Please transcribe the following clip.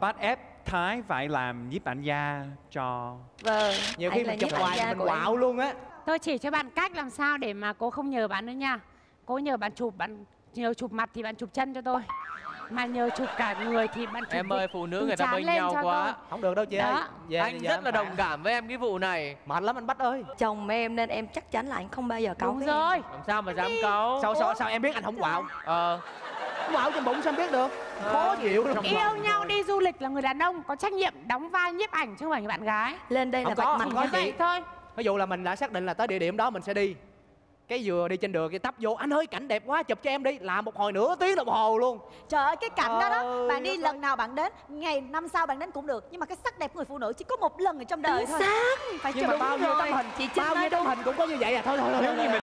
Bắt ép Thái phải làm nhiếp ảnh gia cho Vâng Nhiều khi mình chụp hoài mình quạo luôn á Tôi chỉ cho bạn cách làm sao để mà cô không nhờ bạn nữa nha Cô nhờ bạn chụp, bạn nhờ chụp mặt thì bạn chụp chân cho tôi mà nhờ chụp cả người thì bạn chụp em ơi phụ nữ người ta bên nhau quá tôi. không được đâu chị Đó. ơi anh rất là đồng cảm với em cái vụ này mệt lắm anh bắt ơi chồng em nên em chắc chắn là anh không bao giờ cáu đúng với rồi em. làm sao mà dám cáu sao sao sao em biết anh không quạo ờ bảo trong bụng sao biết được khó vâng. chịu yêu vâng. nhau đi du lịch là người đàn ông có trách nhiệm đóng vai nhiếp ảnh chứ không phải người bạn gái lên đây là không có, mặt không có vậy thôi ví dụ là mình đã xác định là tới địa điểm đó mình sẽ đi cái vừa đi trên đường cái tấp vô anh ơi cảnh đẹp quá chụp cho em đi làm một hồi nửa tiếng đồng hồ luôn trời ơi cái cảnh đó đó ờ, bạn đi dạ lần vâng. nào bạn đến ngày năm sau bạn đến cũng được nhưng mà cái sắc đẹp của người phụ nữ chỉ có một lần ở trong đời thôi Sáng. phải nhưng mà bao nhiêu tấm hình chị bao nhiêu tấm hình cũng có như vậy à thôi, thôi, thôi.